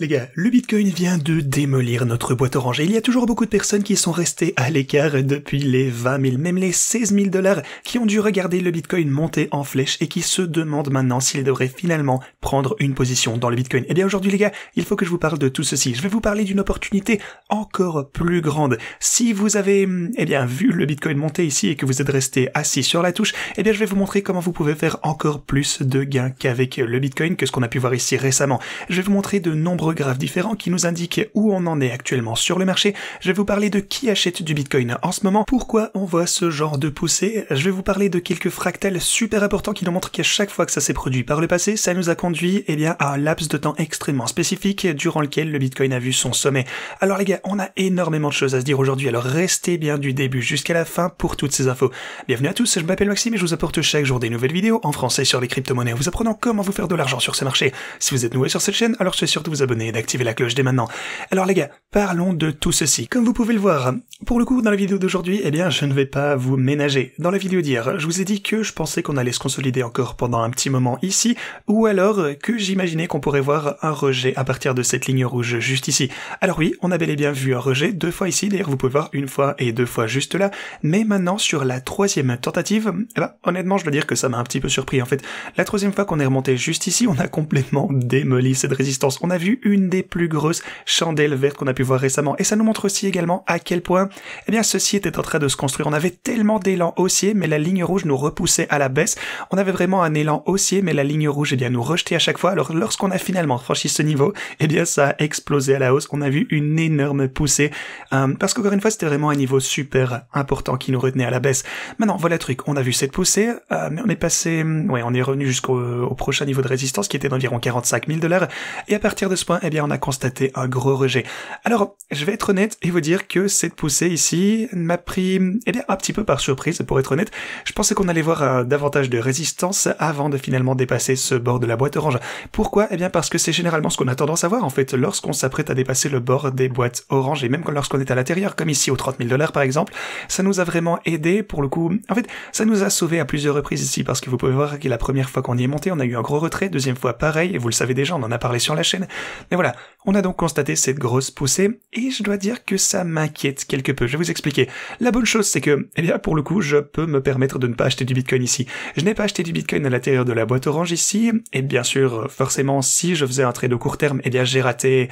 Les gars, le Bitcoin vient de démolir notre boîte orange et il y a toujours beaucoup de personnes qui sont restées à l'écart depuis les 20 000, même les 16 000 dollars, qui ont dû regarder le Bitcoin monter en flèche et qui se demandent maintenant s'ils devraient finalement prendre une position dans le Bitcoin. Eh bien aujourd'hui les gars, il faut que je vous parle de tout ceci. Je vais vous parler d'une opportunité encore plus grande. Si vous avez, hum, eh bien, vu le Bitcoin monter ici et que vous êtes resté assis sur la touche, eh bien je vais vous montrer comment vous pouvez faire encore plus de gains qu'avec le Bitcoin, que ce qu'on a pu voir ici récemment. Je vais vous montrer de nombreux graphes différents qui nous indiquent où on en est actuellement sur le marché. Je vais vous parler de qui achète du Bitcoin en ce moment, pourquoi on voit ce genre de poussée. Je vais vous parler de quelques fractales super importants qui nous montrent qu'à chaque fois que ça s'est produit par le passé, ça nous a conduit eh bien, à un laps de temps extrêmement spécifique durant lequel le Bitcoin a vu son sommet. Alors les gars, on a énormément de choses à se dire aujourd'hui, alors restez bien du début jusqu'à la fin pour toutes ces infos. Bienvenue à tous, je m'appelle Maxime et je vous apporte chaque jour des nouvelles vidéos en français sur les crypto-monnaies, vous apprenant comment vous faire de l'argent sur ce marché. Si vous êtes nouveau sur cette chaîne, alors je suis sûr de vous abonner d'activer la cloche dès maintenant. Alors les gars, parlons de tout ceci. Comme vous pouvez le voir, pour le coup, dans la vidéo d'aujourd'hui, eh bien, je ne vais pas vous ménager. Dans la vidéo d'hier, je vous ai dit que je pensais qu'on allait se consolider encore pendant un petit moment ici, ou alors que j'imaginais qu'on pourrait voir un rejet à partir de cette ligne rouge juste ici. Alors oui, on a bel et bien vu un rejet deux fois ici, d'ailleurs vous pouvez voir une fois et deux fois juste là, mais maintenant sur la troisième tentative, eh ben, honnêtement je dois dire que ça m'a un petit peu surpris en fait. La troisième fois qu'on est remonté juste ici, on a complètement démoli cette résistance. On a vu une des plus grosses chandelles vertes qu'on a pu voir récemment. Et ça nous montre aussi également à quel point, eh bien, ceci était en train de se construire. On avait tellement d'élan haussier, mais la ligne rouge nous repoussait à la baisse. On avait vraiment un élan haussier, mais la ligne rouge, eh bien, nous rejetait à chaque fois. Alors, lorsqu'on a finalement franchi ce niveau, eh bien, ça a explosé à la hausse. On a vu une énorme poussée. Euh, parce qu'encore une fois, c'était vraiment un niveau super important qui nous retenait à la baisse. Maintenant, voilà le truc. On a vu cette poussée, euh, mais on est passé, ouais, on est revenu jusqu'au prochain niveau de résistance qui était d'environ 45 000 dollars. Et à partir de ce point, eh bien on a constaté un gros rejet. Alors, je vais être honnête et vous dire que cette poussée ici m'a pris, eh bien, un petit peu par surprise, pour être honnête. Je pensais qu'on allait voir euh, davantage de résistance avant de finalement dépasser ce bord de la boîte orange. Pourquoi Eh bien parce que c'est généralement ce qu'on a tendance à voir, en fait, lorsqu'on s'apprête à dépasser le bord des boîtes orange, et même lorsqu'on est à l'intérieur, comme ici aux 30 000 dollars par exemple, ça nous a vraiment aidé, pour le coup, en fait, ça nous a sauvé à plusieurs reprises ici, parce que vous pouvez voir que la première fois qu'on y est monté, on a eu un gros retrait, deuxième fois pareil, et vous le savez déjà, on en a parlé sur la chaîne, で、ほら、On a donc constaté cette grosse poussée, et je dois dire que ça m'inquiète quelque peu, je vais vous expliquer. La bonne chose, c'est que, eh bien, pour le coup, je peux me permettre de ne pas acheter du Bitcoin ici. Je n'ai pas acheté du Bitcoin à l'intérieur de la boîte orange ici, et bien sûr, forcément, si je faisais un trade au court terme, eh bien, j'ai raté...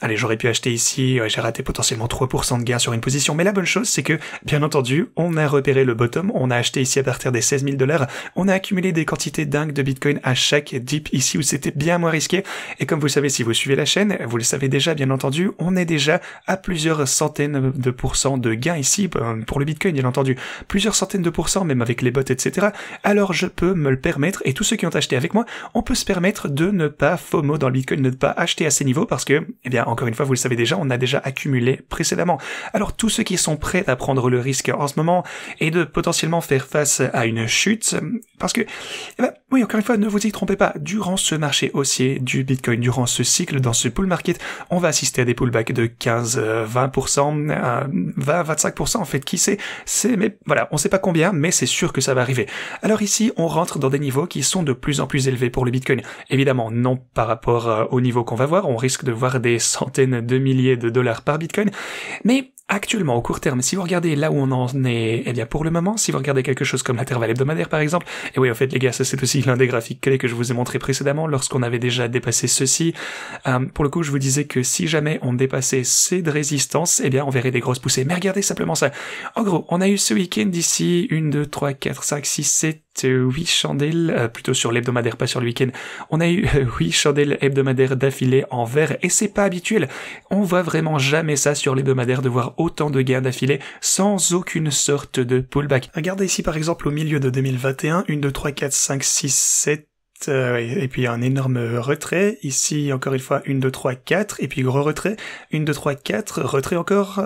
Allez, j'aurais pu acheter ici, j'ai raté potentiellement 3% de gain sur une position, mais la bonne chose, c'est que, bien entendu, on a repéré le bottom, on a acheté ici à partir des 16 000 dollars, on a accumulé des quantités dingues de Bitcoin à chaque dip ici où c'était bien moins risqué, et comme vous savez, si vous suivez la chaîne, vous le savez déjà, bien entendu, on est déjà à plusieurs centaines de pourcents de gains ici, euh, pour le Bitcoin, bien entendu, plusieurs centaines de pourcents, même avec les bots, etc. Alors je peux me le permettre, et tous ceux qui ont acheté avec moi, on peut se permettre de ne pas FOMO dans le Bitcoin, ne pas acheter à ces niveaux, parce que, eh bien, encore une fois, vous le savez déjà, on a déjà accumulé précédemment. Alors tous ceux qui sont prêts à prendre le risque en ce moment, et de potentiellement faire face à une chute, parce que, eh ben, oui, encore une fois, ne vous y trompez pas, durant ce marché haussier du Bitcoin, durant ce cycle, dans ce pool on va assister à des pullbacks de 15, 20%, 20, 25%, en fait, qui sait, c'est, mais voilà, on sait pas combien, mais c'est sûr que ça va arriver. Alors ici, on rentre dans des niveaux qui sont de plus en plus élevés pour le Bitcoin. Évidemment, non par rapport euh, au niveau qu'on va voir, on risque de voir des centaines de milliers de dollars par Bitcoin, mais actuellement, au court terme, si vous regardez là où on en est, eh bien, pour le moment, si vous regardez quelque chose comme l'intervalle hebdomadaire, par exemple, et oui, en fait, les gars, ça c'est aussi l'un des graphiques clés que je vous ai montré précédemment lorsqu'on avait déjà dépassé ceci. Euh, pour le coup, je vous disais que si jamais on dépassait ces résistances, eh bien, on verrait des grosses poussées. Mais regardez simplement ça. En gros, on a eu ce week-end ici, une, deux, trois, quatre, cinq, six, 7 8 euh, chandelles, euh, plutôt sur l'hebdomadaire, pas sur le week-end. On a eu 8 euh, chandelles hebdomadaires d'affilée en vert, et c'est pas habituel. On voit vraiment jamais ça sur l'hebdomadaire de voir autant de gains d'affilée sans aucune sorte de pullback. Regardez ici par exemple au milieu de 2021, 1, 2, 3, 4, 5, 6, 7, euh, ouais. et puis un énorme retrait. Ici, encore une fois, 1, 2, 3, 4, et puis gros retrait. 1, 2, 3, 4, retrait encore.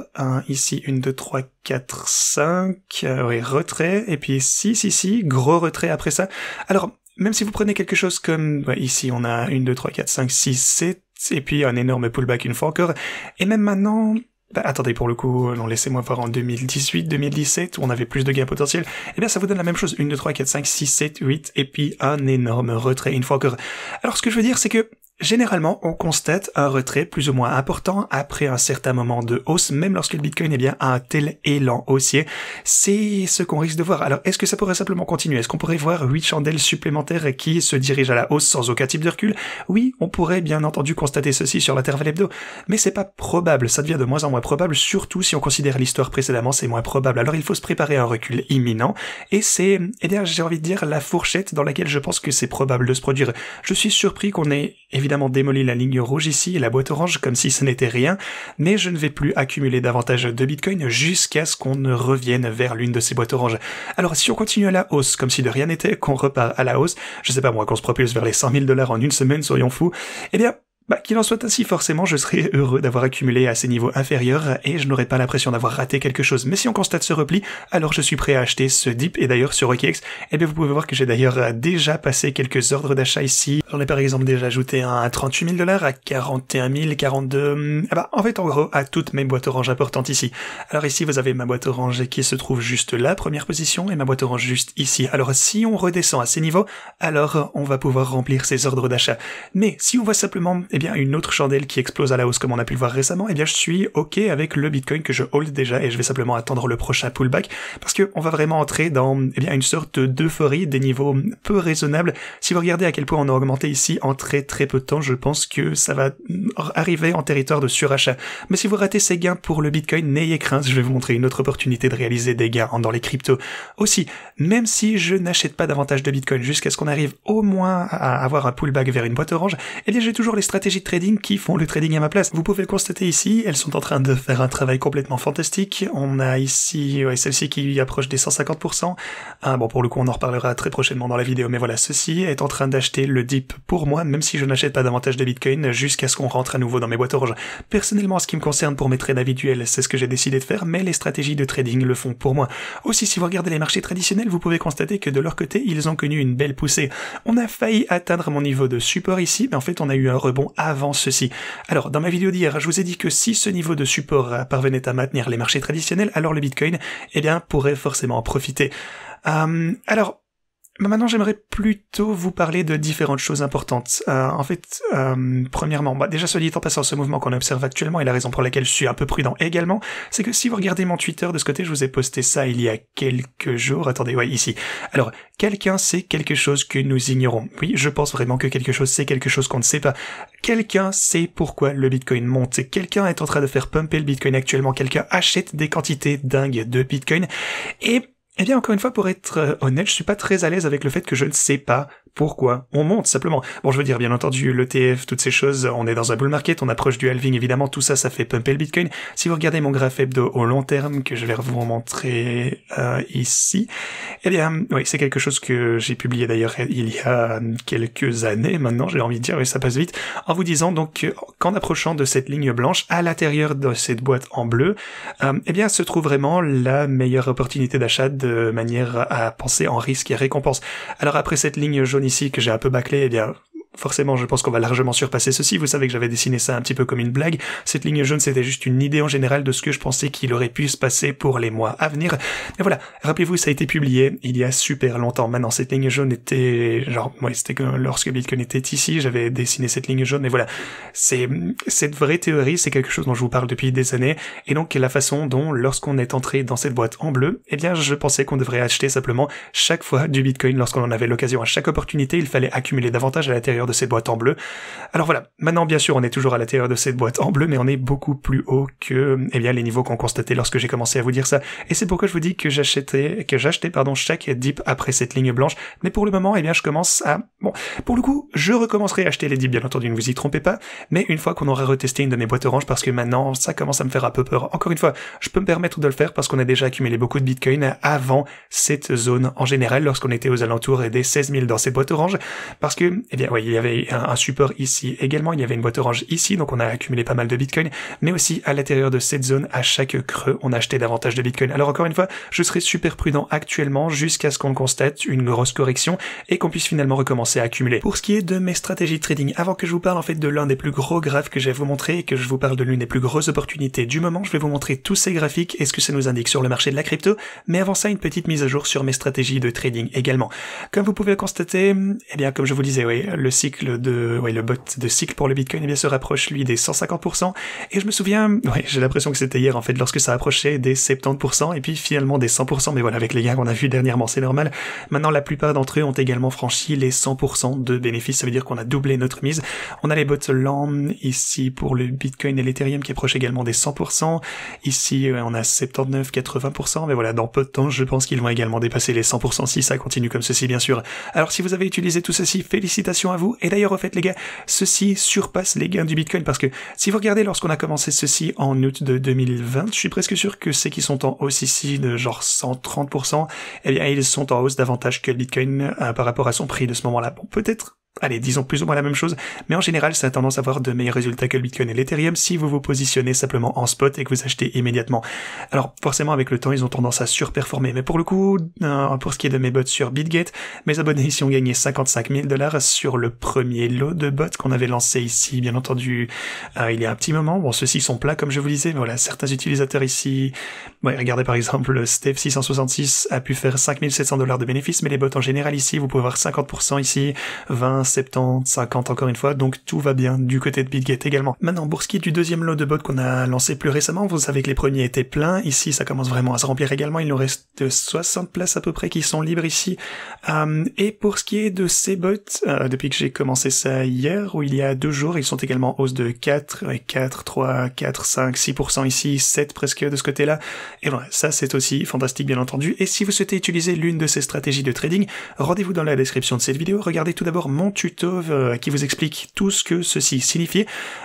ici, 1, 2, 3, 4, 5, euh, ouais, retrait, et puis 6 ici, gros retrait après ça. Alors, même si vous prenez quelque chose comme, ouais, ici on a 1, 2, 3, 4, 5, 6, 7, et puis un énorme pullback une fois encore, et même maintenant, bah, attendez, pour le coup, euh, non, laissez-moi voir en 2018, 2017, où on avait plus de gains potentiels, eh bien, ça vous donne la même chose. 1, 2, 3, 4, 5, 6, 7, 8, et puis un énorme retrait, une fois encore. Alors, ce que je veux dire, c'est que Généralement, on constate un retrait plus ou moins important après un certain moment de hausse, même lorsque le Bitcoin est eh bien, a un tel élan haussier. C'est ce qu'on risque de voir. Alors, est-ce que ça pourrait simplement continuer Est-ce qu'on pourrait voir huit chandelles supplémentaires qui se dirigent à la hausse sans aucun type de recul Oui, on pourrait bien entendu constater ceci sur l'intervalle hebdo, mais c'est pas probable. Ça devient de moins en moins probable, surtout si on considère l'histoire précédemment, c'est moins probable. Alors, il faut se préparer à un recul imminent, et c'est, et eh bien, j'ai envie de dire, la fourchette dans laquelle je pense que c'est probable de se produire. Je suis surpris qu'on ait évidemment démolir la ligne rouge ici et la boîte orange comme si ce n'était rien, mais je ne vais plus accumuler davantage de bitcoin jusqu'à ce qu'on ne revienne vers l'une de ces boîtes oranges. Alors si on continue à la hausse comme si de rien n'était, qu'on repart à la hausse, je sais pas moi, qu'on se propulse vers les 100 000 dollars en une semaine, soyons fous, eh bien bah, qu'il en soit ainsi, forcément, je serais heureux d'avoir accumulé à ces niveaux inférieurs et je n'aurais pas l'impression d'avoir raté quelque chose. Mais si on constate ce repli, alors je suis prêt à acheter ce dip et d'ailleurs sur OKX. Eh bien, vous pouvez voir que j'ai d'ailleurs euh, déjà passé quelques ordres d'achat ici. J'en ai par exemple déjà ajouté un à 38 000 dollars, à 41 000, 42... bah, en fait, en gros, à toutes mes boîtes oranges importantes ici. Alors ici, vous avez ma boîte orange qui se trouve juste là, première position, et ma boîte orange juste ici. Alors si on redescend à ces niveaux, alors on va pouvoir remplir ces ordres d'achat. Mais si on voit simplement et eh bien, une autre chandelle qui explose à la hausse comme on a pu le voir récemment, et eh bien, je suis OK avec le Bitcoin que je hold déjà et je vais simplement attendre le prochain pullback parce que on va vraiment entrer dans, eh bien, une sorte d'euphorie des niveaux peu raisonnables. Si vous regardez à quel point on a augmenté ici en très très peu de temps, je pense que ça va arriver en territoire de surachat. Mais si vous ratez ces gains pour le Bitcoin, n'ayez crainte, je vais vous montrer une autre opportunité de réaliser des gains dans les cryptos. Aussi, même si je n'achète pas davantage de Bitcoin jusqu'à ce qu'on arrive au moins à avoir un pullback vers une boîte orange, et bien, j'ai toujours les stratégies de trading qui font le trading à ma place. Vous pouvez le constater ici, elles sont en train de faire un travail complètement fantastique. On a ici ouais, celle-ci qui approche des 150%. Ah, bon, pour le coup, on en reparlera très prochainement dans la vidéo, mais voilà, ceci est en train d'acheter le dip pour moi, même si je n'achète pas davantage de Bitcoin jusqu'à ce qu'on rentre à nouveau dans mes boîtes oranges. Personnellement, en ce qui me concerne pour mes trades habituels, c'est ce que j'ai décidé de faire, mais les stratégies de trading le font pour moi. Aussi, si vous regardez les marchés traditionnels, vous pouvez constater que de leur côté, ils ont connu une belle poussée. On a failli atteindre mon niveau de support ici, mais en fait, on a eu un rebond avant ceci. Alors, dans ma vidéo d'hier, je vous ai dit que si ce niveau de support parvenait à maintenir les marchés traditionnels, alors le Bitcoin, eh bien, pourrait forcément en profiter. Euh, alors, bah, maintenant, j'aimerais plutôt vous parler de différentes choses importantes. Euh, en fait, euh, premièrement, bah, déjà, soit dit en passant, ce mouvement qu'on observe actuellement et la raison pour laquelle je suis un peu prudent également, c'est que si vous regardez mon Twitter de ce côté, je vous ai posté ça il y a quelques jours. Attendez, ouais, ici. Alors, quelqu'un sait quelque chose que nous ignorons. Oui, je pense vraiment que quelque chose sait quelque chose qu'on ne sait pas. Quelqu'un sait pourquoi le Bitcoin monte. Quelqu'un est en train de faire pumper le Bitcoin actuellement. Quelqu'un achète des quantités dingues de Bitcoin. Et eh bien, encore une fois, pour être euh, honnête, je suis pas très à l'aise avec le fait que je ne sais pas pourquoi On monte simplement. Bon, je veux dire, bien entendu, l'ETF, toutes ces choses, on est dans un bull market, on approche du halving, évidemment, tout ça, ça fait pumper le Bitcoin. Si vous regardez mon graphe hebdo au long terme, que je vais vous montrer euh, ici, eh bien, oui, c'est quelque chose que j'ai publié d'ailleurs il y a quelques années maintenant, j'ai envie de dire, oui, ça passe vite, en vous disant donc qu'en approchant de cette ligne blanche, à l'intérieur de cette boîte en bleu, euh, eh bien, se trouve vraiment la meilleure opportunité d'achat de manière à penser en risque et récompense. Alors après cette ligne jaune ici que j'ai un peu bâclé, eh bien, forcément, je pense qu'on va largement surpasser ceci. Vous savez que j'avais dessiné ça un petit peu comme une blague. Cette ligne jaune, c'était juste une idée en général de ce que je pensais qu'il aurait pu se passer pour les mois à venir. Mais voilà, rappelez-vous, ça a été publié il y a super longtemps. Maintenant, cette ligne jaune était, genre, moi, ouais, c'était lorsque Bitcoin était ici, j'avais dessiné cette ligne jaune. Mais voilà, c'est cette vraie théorie, c'est quelque chose dont je vous parle depuis des années. Et donc, la façon dont, lorsqu'on est entré dans cette boîte en bleu, eh bien, je pensais qu'on devrait acheter simplement chaque fois du Bitcoin lorsqu'on en avait l'occasion. À chaque opportunité, il fallait accumuler davantage à l'intérieur de cette boîte en bleu. Alors voilà, maintenant bien sûr on est toujours à l'intérieur de cette boîte en bleu, mais on est beaucoup plus haut que eh bien, les niveaux qu'on constatait lorsque j'ai commencé à vous dire ça. Et c'est pourquoi je vous dis que j'achetais que j'achetais pardon chaque dip après cette ligne blanche. Mais pour le moment, eh bien je commence à bon. Pour le coup, je recommencerai à acheter les dips, bien entendu, ne vous y trompez pas. Mais une fois qu'on aura retesté une de mes boîtes oranges, parce que maintenant ça commence à me faire un peu peur. Encore une fois, je peux me permettre de le faire parce qu'on a déjà accumulé beaucoup de bitcoin avant cette zone en général lorsqu'on était aux alentours des 16 000 dans ces boîtes oranges, parce que eh bien voyez y avait un, support ici également, il y avait une boîte orange ici, donc on a accumulé pas mal de bitcoin, mais aussi à l'intérieur de cette zone, à chaque creux, on a acheté davantage de bitcoin. Alors encore une fois, je serai super prudent actuellement jusqu'à ce qu'on constate une grosse correction et qu'on puisse finalement recommencer à accumuler. Pour ce qui est de mes stratégies de trading, avant que je vous parle en fait de l'un des plus gros graphes que je vais vous montrer et que je vous parle de l'une des plus grosses opportunités du moment, je vais vous montrer tous ces graphiques et ce que ça nous indique sur le marché de la crypto, mais avant ça, une petite mise à jour sur mes stratégies de trading également. Comme vous pouvez le constater, eh bien, comme je vous disais, oui, le site de, le bot de cycle pour le Bitcoin, eh bien, se rapproche, lui, des 150%. Et je me souviens, j'ai l'impression que c'était hier, en fait, lorsque ça approchait des 70%, et puis finalement des 100%. Mais voilà, avec les gains qu'on a vus dernièrement, c'est normal. Maintenant, la plupart d'entre eux ont également franchi les 100% de bénéfices. Ça veut dire qu'on a doublé notre mise. On a les bots LAN ici, pour le Bitcoin et l'Ethereum, qui approchent également des 100%. Ici, euh, on a 79, 80%. Mais voilà, dans peu de temps, je pense qu'ils vont également dépasser les 100% si ça continue comme ceci, bien sûr. Alors, si vous avez utilisé tout ceci, félicitations à vous. Et d'ailleurs, au fait, les gars, ceci surpasse les gains du Bitcoin parce que si vous regardez lorsqu'on a commencé ceci en août de 2020, je suis presque sûr que ceux qui sont en hausse ici de genre 130%, eh bien, ils sont en hausse davantage que le Bitcoin euh, par rapport à son prix de ce moment-là. Bon, peut-être allez, disons plus ou moins la même chose, mais en général, ça a tendance à avoir de meilleurs résultats que le Bitcoin et l'Ethereum si vous vous positionnez simplement en spot et que vous achetez immédiatement. Alors, forcément, avec le temps, ils ont tendance à surperformer, mais pour le coup, euh, pour ce qui est de mes bots sur BitGate, mes abonnés ici ont gagné 55 000 dollars sur le premier lot de bots qu'on avait lancé ici, bien entendu, euh, il y a un petit moment. Bon, ceux-ci sont plats, comme je vous disais, mais voilà, certains utilisateurs ici, regardez par exemple, Steph666 a pu faire 5700 dollars de bénéfices, mais les bots en général ici, vous pouvez voir 50% ici, 20, 70, 50 encore une fois, donc tout va bien du côté de Bitgate également. Maintenant, pour ce qui est du deuxième lot de bots qu'on a lancé plus récemment, vous savez que les premiers étaient pleins, ici ça commence vraiment à se remplir également, il nous reste 60 places à peu près qui sont libres ici. Euh, et pour ce qui est de ces bots, euh, depuis que j'ai commencé ça hier, ou il y a deux jours, ils sont également hausse de 4, 4, 3, 4, 5, 6% ici, 7 presque de ce côté-là, et voilà, ça c'est aussi fantastique bien entendu, et si vous souhaitez utiliser l'une de ces stratégies de trading, rendez-vous dans la description de cette vidéo, regardez tout d'abord mon tuto euh, qui vous explique tout ce que ceci signifie.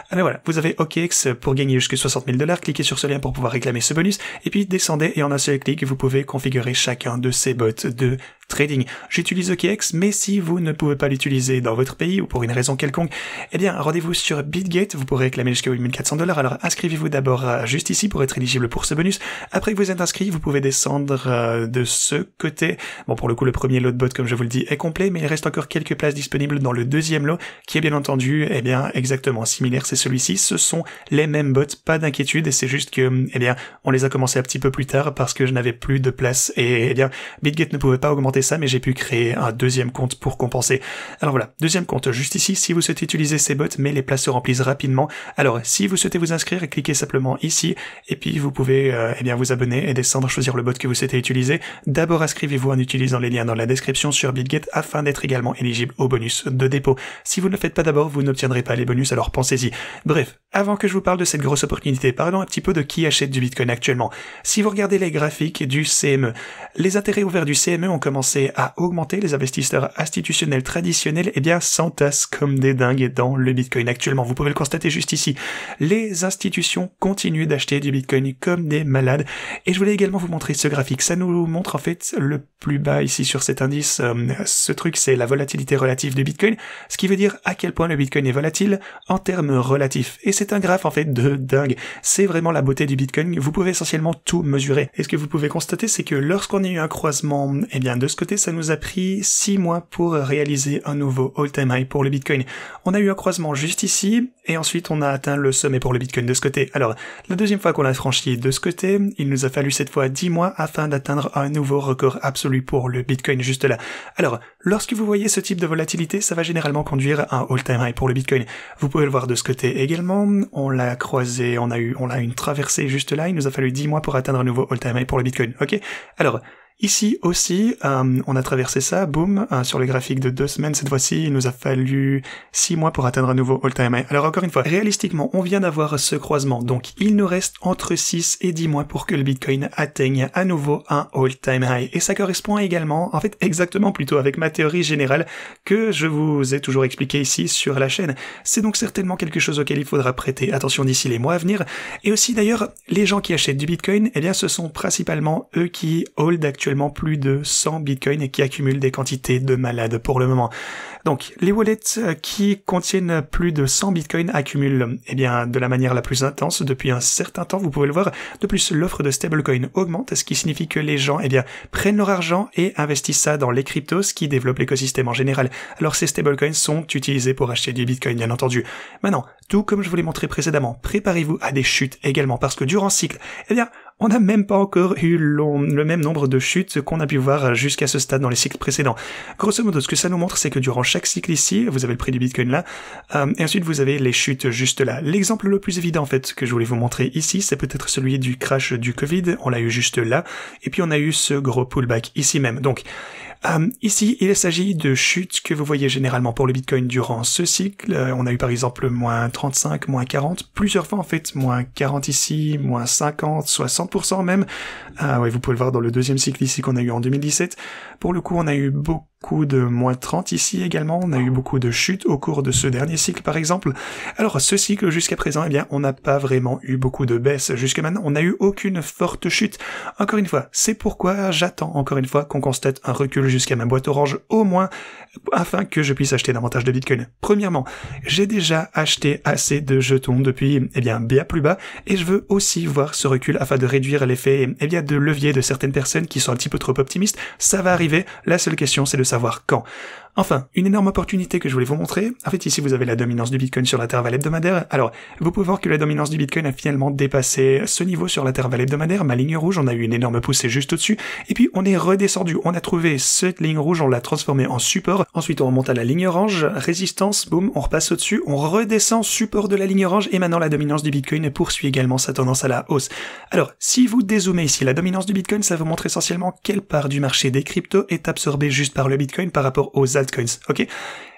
Ah ben voilà, vous avez OKX pour gagner jusqu'à 60 000 dollars, cliquez sur ce lien pour pouvoir réclamer ce bonus, et puis descendez et en un seul clic, vous pouvez configurer chacun de ces bots de trading. J'utilise OKEx, mais si vous ne pouvez pas l'utiliser dans votre pays ou pour une raison quelconque, eh bien, rendez-vous sur BitGate, vous pourrez réclamer jusqu'à 8400 dollars, alors inscrivez-vous d'abord juste ici pour être éligible pour ce bonus. Après que vous êtes inscrit, vous pouvez descendre euh, de ce côté. Bon, pour le coup, le premier lot de bots, comme je vous le dis, est complet, mais il reste encore quelques places disponibles dans le deuxième lot, qui est bien entendu, eh bien, exactement similaire, c'est celui-ci. Ce sont les mêmes bots, pas d'inquiétude, et c'est juste que, eh bien, on les a commencé un petit peu plus tard parce que je n'avais plus de place, et eh bien, BitGate ne pouvait pas augmenter ça, mais j'ai pu créer un deuxième compte pour compenser. Alors voilà, deuxième compte juste ici, si vous souhaitez utiliser ces bots, mais les places se remplissent rapidement. Alors si vous souhaitez vous inscrire, cliquez simplement ici, et puis vous pouvez euh, eh bien vous abonner et descendre, choisir le bot que vous souhaitez utiliser. D'abord inscrivez-vous en utilisant les liens dans la description sur BitGet afin d'être également éligible au bonus de dépôt. Si vous ne le faites pas d'abord, vous n'obtiendrez pas les bonus, alors pensez-y. Bref, avant que je vous parle de cette grosse opportunité, parlons un petit peu de qui achète du Bitcoin actuellement. Si vous regardez les graphiques du CME, les intérêts ouverts du CME ont commencé à augmenter, les investisseurs institutionnels traditionnels, et eh bien, s'entassent comme des dingues dans le Bitcoin actuellement. Vous pouvez le constater juste ici. Les institutions continuent d'acheter du Bitcoin comme des malades. Et je voulais également vous montrer ce graphique. Ça nous montre en fait le plus bas ici sur cet indice. Euh, ce truc, c'est la volatilité relative du Bitcoin, ce qui veut dire à quel point le Bitcoin est volatile en termes relatifs. Et c'est un graphe en fait de dingue. C'est vraiment la beauté du Bitcoin. Vous pouvez essentiellement tout mesurer. Et ce que vous pouvez constater, c'est que lorsqu'on a eu un croisement, et eh bien, de ce côté, ça nous a pris 6 mois pour réaliser un nouveau all-time high pour le Bitcoin. On a eu un croisement juste ici, et ensuite on a atteint le sommet pour le Bitcoin de ce côté. Alors, la deuxième fois qu'on l'a franchi de ce côté, il nous a fallu cette fois 10 mois afin d'atteindre un nouveau record absolu pour le Bitcoin juste là. Alors, lorsque vous voyez ce type de volatilité, ça va généralement conduire à un all-time high pour le Bitcoin. Vous pouvez le voir de ce côté également. On l'a croisé, on a eu, on l'a une traversée juste là. Il nous a fallu 10 mois pour atteindre un nouveau all-time high pour le Bitcoin. Ok? Alors, Ici aussi, euh, on a traversé ça, boum, euh, sur le graphique de deux semaines cette fois-ci, il nous a fallu six mois pour atteindre à nouveau all-time high. Alors encore une fois, réalistiquement, on vient d'avoir ce croisement, donc il nous reste entre 6 et 10 mois pour que le Bitcoin atteigne à nouveau un all-time high. Et ça correspond également, en fait exactement plutôt avec ma théorie générale que je vous ai toujours expliqué ici sur la chaîne. C'est donc certainement quelque chose auquel il faudra prêter attention d'ici les mois à venir. Et aussi d'ailleurs, les gens qui achètent du Bitcoin, eh bien ce sont principalement eux qui hold actuellement actuellement plus de 100 bitcoins et qui accumulent des quantités de malades pour le moment. Donc, les wallets euh, qui contiennent plus de 100 bitcoins accumulent, eh bien, de la manière la plus intense depuis un certain temps, vous pouvez le voir. De plus, l'offre de stablecoins augmente, ce qui signifie que les gens, eh bien, prennent leur argent et investissent ça dans les cryptos qui développent l'écosystème en général. Alors, ces stablecoins sont utilisés pour acheter du bitcoin, bien entendu. Maintenant, tout comme je vous l'ai montré précédemment, préparez-vous à des chutes également parce que durant ce cycle, eh bien, on n'a même pas encore eu le même nombre de chutes qu'on a pu voir jusqu'à ce stade dans les cycles précédents. Grosso modo, ce que ça nous montre, c'est que durant chaque cycle ici, vous avez le prix du Bitcoin là, euh, et ensuite vous avez les chutes juste là. L'exemple le plus évident en fait que je voulais vous montrer ici, c'est peut-être celui du crash du Covid, on l'a eu juste là, et puis on a eu ce gros pullback ici même. Donc euh, ici, il s'agit de chutes que vous voyez généralement pour le Bitcoin durant ce cycle. Euh, on a eu par exemple moins 35, moins 40, plusieurs fois en fait, moins 40 ici, moins 50, 60% même. Ah ouais, vous pouvez le voir dans le deuxième cycle ici qu'on a eu en 2017. Pour le coup, on a eu beaucoup coup de moins 30 ici également. On a eu beaucoup de chutes au cours de ce dernier cycle, par exemple. Alors, ce cycle, jusqu'à présent, eh bien, on n'a pas vraiment eu beaucoup de baisses. Jusqu'à maintenant, on n'a eu aucune forte chute. Encore une fois, c'est pourquoi j'attends encore une fois qu'on constate un recul jusqu'à ma boîte orange, au moins, afin que je puisse acheter davantage de Bitcoin. Premièrement, j'ai déjà acheté assez de jetons depuis, eh bien, bien plus bas, et je veux aussi voir ce recul afin de réduire l'effet, eh bien, de levier de certaines personnes qui sont un petit peu trop optimistes. Ça va arriver. La seule question, c'est de savoir quand. Enfin, une énorme opportunité que je voulais vous montrer. En fait, ici, vous avez la dominance du Bitcoin sur l'intervalle hebdomadaire. Alors, vous pouvez voir que la dominance du Bitcoin a finalement dépassé ce niveau sur l'intervalle hebdomadaire. Ma ligne rouge, on a eu une énorme poussée juste au-dessus. Et puis, on est redescendu. On a trouvé cette ligne rouge, on l'a transformée en support. Ensuite, on remonte à la ligne orange, résistance, boum, on repasse au-dessus, on redescend support de la ligne orange. Et maintenant, la dominance du Bitcoin poursuit également sa tendance à la hausse. Alors, si vous dézoomez ici, la dominance du Bitcoin, ça vous montre essentiellement quelle part du marché des cryptos est absorbée juste par le Bitcoin par rapport aux Ok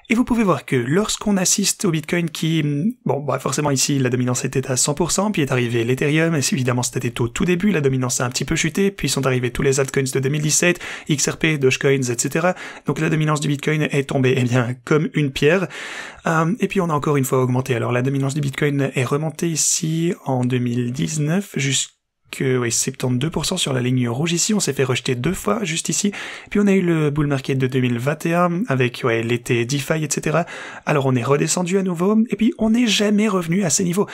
et vous pouvez voir que lorsqu'on assiste au Bitcoin qui, mm, bon, bah forcément ici la dominance était à 100%, puis est arrivé l'Ethereum, et évidemment c'était au tout début, la dominance a un petit peu chuté, puis sont arrivés tous les altcoins de 2017, XRP, Dogecoins, etc. Donc la dominance du Bitcoin est tombée, eh bien, comme une pierre. Euh, et puis on a encore une fois augmenté. Alors la dominance du Bitcoin est remontée ici en 2019 jusqu'à ouais, 72% sur la ligne rouge ici. On s'est fait rejeter deux fois juste ici. Puis on a eu le bull market de 2021 avec ouais, l'été DeFi, etc. Alors on est redescendu à nouveau et puis on n'est jamais revenu à ces niveaux.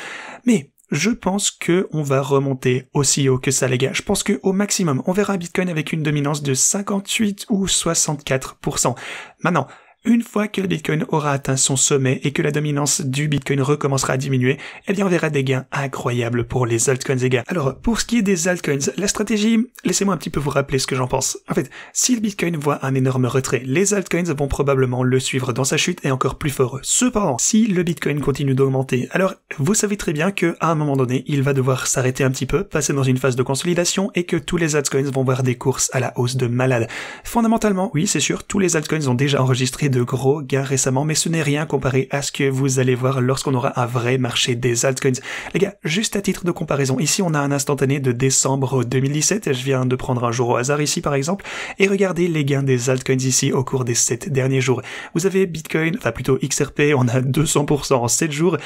Mais je pense que on va remonter aussi haut que ça, les gars. Je pense que au maximum, on verra Bitcoin avec une dominance de 58 ou 64%. Maintenant, une fois que le Bitcoin aura atteint son sommet et que la dominance du Bitcoin recommencera à diminuer, eh bien on verra des gains incroyables pour les altcoins gars. Alors pour ce qui est des altcoins, la stratégie, laissez-moi un petit peu vous rappeler ce que j'en pense. En fait, si le Bitcoin voit un énorme retrait, les altcoins vont probablement le suivre dans sa chute et encore plus fort. Cependant, si le Bitcoin continue d'augmenter, alors vous savez très bien que à un moment donné, il va devoir s'arrêter un petit peu, passer dans une phase de consolidation et que tous les altcoins vont voir des courses à la hausse de malade. Fondamentalement, oui, c'est sûr, tous les altcoins ont déjà enregistré de gros gains récemment, mais ce n'est rien comparé à ce que vous allez voir lorsqu'on aura un vrai marché des altcoins. Les gars, juste à titre de comparaison, ici on a un instantané de décembre 2017, je viens de prendre un jour au hasard ici par exemple, et regardez les gains des altcoins ici au cours des 7 derniers jours. Vous avez Bitcoin, enfin plutôt XRP, on a 200% en 7 jours,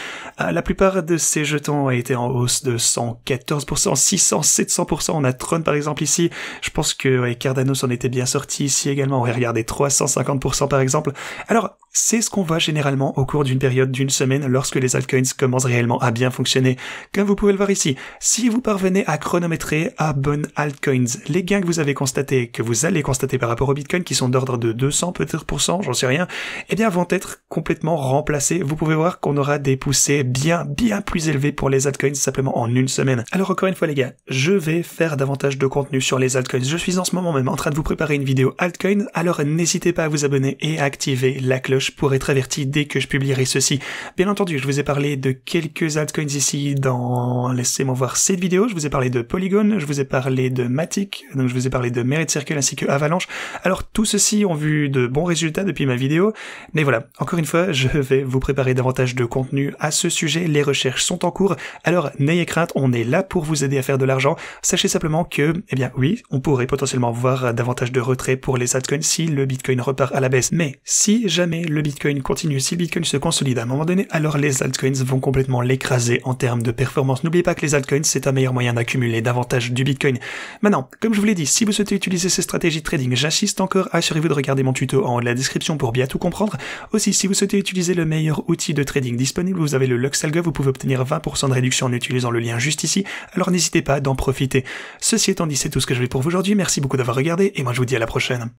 euh, la plupart de ces jetons ont été en hausse de 114%, 600, 700%, on a Tron par exemple ici, je pense que ouais, Cardano s'en était bien sorti ici également, on va regarder 350% par exemple, alors, c'est ce qu'on voit généralement au cours d'une période d'une semaine lorsque les altcoins commencent réellement à bien fonctionner, comme vous pouvez le voir ici. Si vous parvenez à chronométrer à bonnes altcoins, les gains que vous avez constatés, que vous allez constater par rapport au Bitcoin, qui sont d'ordre de 200 peut-être cent, j'en sais rien, eh bien vont être complètement remplacés. Vous pouvez voir qu'on aura des poussées bien, bien plus élevées pour les altcoins simplement en une semaine. Alors encore une fois les gars, je vais faire davantage de contenu sur les altcoins. Je suis en ce moment même en train de vous préparer une vidéo altcoin, alors n'hésitez pas à vous abonner et à activer la cloche je être averti dès que je publierai ceci. Bien entendu, je vous ai parlé de quelques altcoins ici dans, laissez-moi voir, cette vidéo. Je vous ai parlé de Polygon, je vous ai parlé de Matic, donc je vous ai parlé de Merit Circle ainsi que Avalanche. Alors, tout ceci ont vu de bons résultats depuis ma vidéo. Mais voilà, encore une fois, je vais vous préparer davantage de contenu à ce sujet. Les recherches sont en cours. Alors, n'ayez crainte, on est là pour vous aider à faire de l'argent. Sachez simplement que, eh bien, oui, on pourrait potentiellement voir davantage de retraits pour les altcoins si le Bitcoin repart à la baisse. Mais si jamais le Bitcoin continue, si Bitcoin se consolide à un moment donné, alors les altcoins vont complètement l'écraser en termes de performance. N'oubliez pas que les altcoins, c'est un meilleur moyen d'accumuler davantage du Bitcoin. Maintenant, comme je vous l'ai dit, si vous souhaitez utiliser ces stratégies de trading, j'insiste encore, assurez-vous de regarder mon tuto en haut de la description pour bien tout comprendre. Aussi, si vous souhaitez utiliser le meilleur outil de trading disponible, vous avez le Luxalgo, vous pouvez obtenir 20% de réduction en utilisant le lien juste ici, alors n'hésitez pas d'en profiter. Ceci étant dit, c'est tout ce que j'avais pour vous aujourd'hui, merci beaucoup d'avoir regardé, et moi je vous dis à la prochaine.